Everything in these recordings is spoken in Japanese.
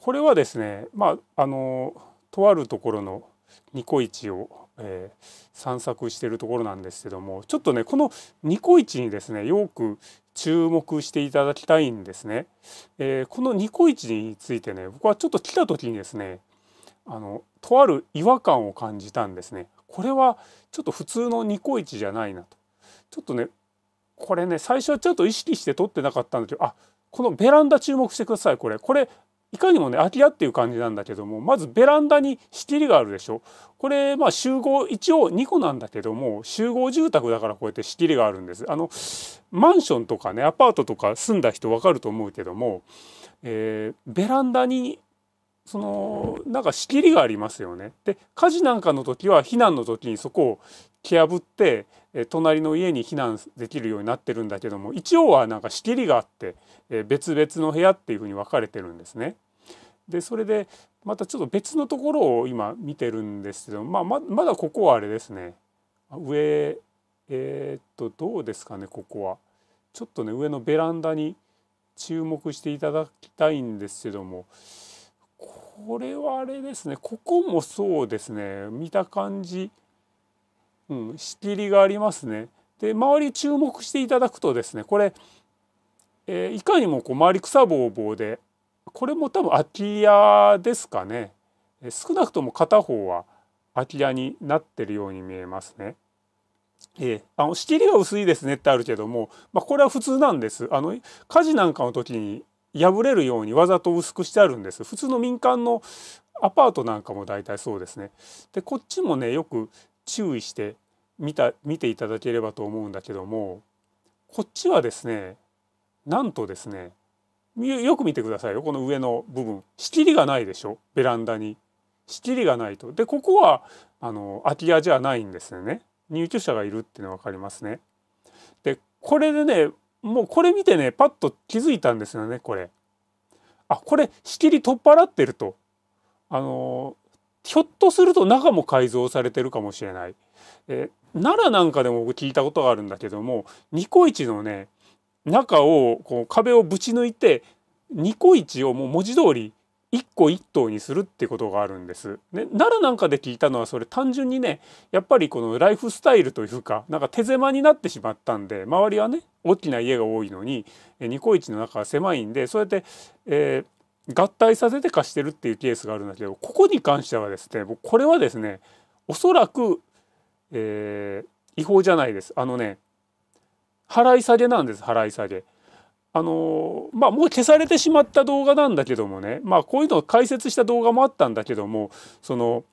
これはですねまああのとあるところのニコイチを、えー、散策してるところなんですけどもちょっとねこのニコイチにですねよく注目していただきたいんですね。えー、このニコイチについてね僕はちょっと来た時にですねあのとある違和感を感じたんですね。これはちょっと普通のニコイチじゃないなと。ちょっとねこれね最初はちょっと意識して撮ってなかったんだけどあこのベランダ注目してくださいこれこれいかにもね空き家っていう感じなんだけどもまずベランダに仕切りがあるでしょこれまあ集合一応2個なんだけども集合住宅だからこうやって仕切りがあるんですあのマンションとかねアパートとか住んだ人わかると思うけども、えー、ベランダにそのなんか仕切りがありますよねで火事なんかの時は避難の時にそこを蹴破ってえ隣の家に避難できるようになってるんだけども一応はなんか仕切りがあって、え別々の部屋っていうふうに分かれてるんですね。でそれでまたちょっと別のところを今見てるんですけど、まあ、ままだここはあれですね上えー、っとどうですかねここは。ちょっとね上のベランダに注目していただきたいんですけどもこれはあれですねここもそうですね見た感じうん、仕切りがありますね。で周り注目していただくとですねこれ、えー、いかにもこう周り草ぼうぼうでこれも多分空き家ですかねえ少なくとも片方は空き家になってるように見えますね。えー、あの仕切りが薄いですねってあるけども、まあ、これは普通なんですあの火事なんかの時に破れるようにわざと薄くしてあるんです普通の民間のアパートなんかも大体そうですねでこっちもねよく注意して見た見ていただければと思うんだけどもこっちはですねなんとですねよく見てくださいよこの上の部分仕切りがないでしょベランダに仕切りがないとでここはあの空き家じゃないんですよね入居者がいるっていうの分かりますねでこれでねもうこれ見てねパッと気づいたんですよねこれあこれ仕切り取っ払ってるとあのひょっとすると中も改造されてるかもしれない。え奈良なんかでも僕聞いたことがあるんだけどもニコイチのね中をこう壁をぶち抜いてニコイチをもう文字通り一個一頭にするってことがあるんです。ね、奈良なんかで聞いたのはそれ単純にねやっぱりこのライフスタイルというかなんか手狭になってしまったんで周りはね大きな家が多いのにニコイチの中は狭いんでそうやって、えー合体させて貸してるっていうケースがあるんだけどここに関してはですねこれはですねおそらく、えー、違法じゃないですあのね払い下げなんです払い下げ。あのまあもう消されてしまった動画なんだけどもねまあこういうのを解説した動画もあったんだけどもその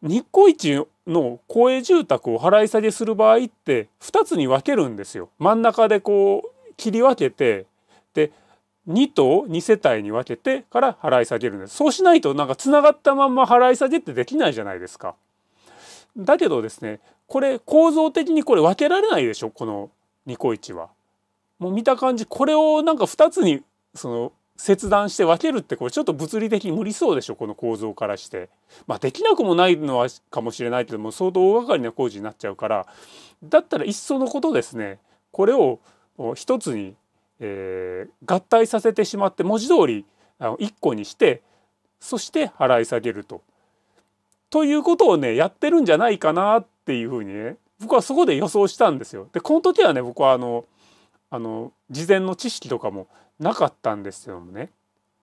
日光市の公営住宅を払い下げする場合って2つに分けるんですよ。真ん中でこう切り分けてで2棟2世帯に分けてから払い下げるんですそうしないとなんかつながったまんま払い下げってできないじゃないですか。だけどですねこれ構造的にこれ分けられないでしょこのニコイチは。もう見た感じこれをなんか2つにその切断して分けるってこれちょっと物理的に無理そうでしょこの構造からして。まあできなくもないのはかもしれないけども相当大掛かりな工事になっちゃうからだったらいっそのことですねこれを1つにえー、合体させてしまって文字通りあ1個にしてそして払い下げると。ということをねやってるんじゃないかなっていうふうにね僕はそこで予想したんですよ。でこの時はね僕はあのあの事前の知識とかもなかったんですよね。